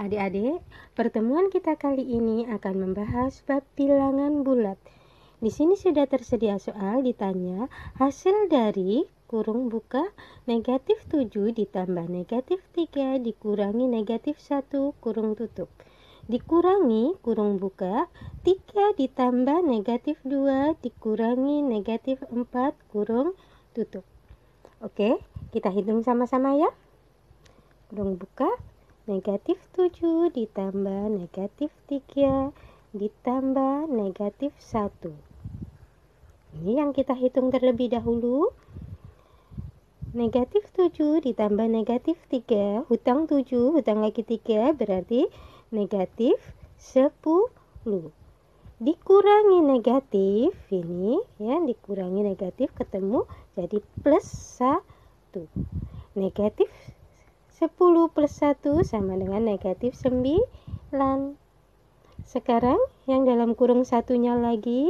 adik-adik, pertemuan kita kali ini akan membahas bab bilangan bulat. Di sini sudah tersedia soal ditanya hasil dari kurung buka negatif 7 ditambah negatif 3 dikurangi negatif 1 kurung tutup. Dikurangi kurung buka 3 ditambah negatif 2 dikurangi negatif 4 kurung tutup. Oke, kita hitung sama-sama ya. Kurung buka negatif 7 ditambah negatif 3 ditambah negatif 1 ini yang kita hitung terlebih dahulu negatif 7 ditambah negatif 3 hutang 7 hutang lagi 3 berarti negatif 10 dikurangi negatif ini ya dikurangi negatif ketemu jadi plus 1 negatif 10 plus 1 sama dengan negatif 9 sekarang yang dalam kurung satunya lagi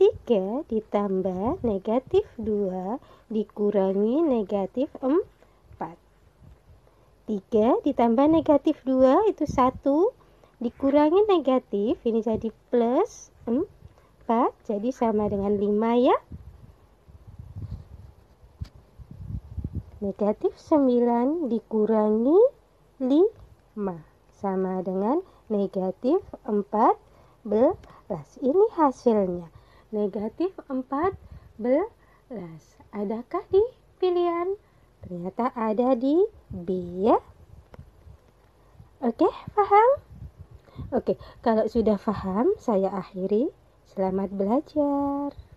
3 ditambah negatif 2 dikurangi negatif 4 3 ditambah negatif 2 itu 1 dikurangi negatif ini jadi plus 4 jadi sama dengan 5 ya Negatif 9 dikurangi 5 sama dengan negatif 14. Ini hasilnya. Negatif 14. Adakah di pilihan? Ternyata ada di B ya. Oke, paham? Oke, kalau sudah paham saya akhiri. Selamat belajar.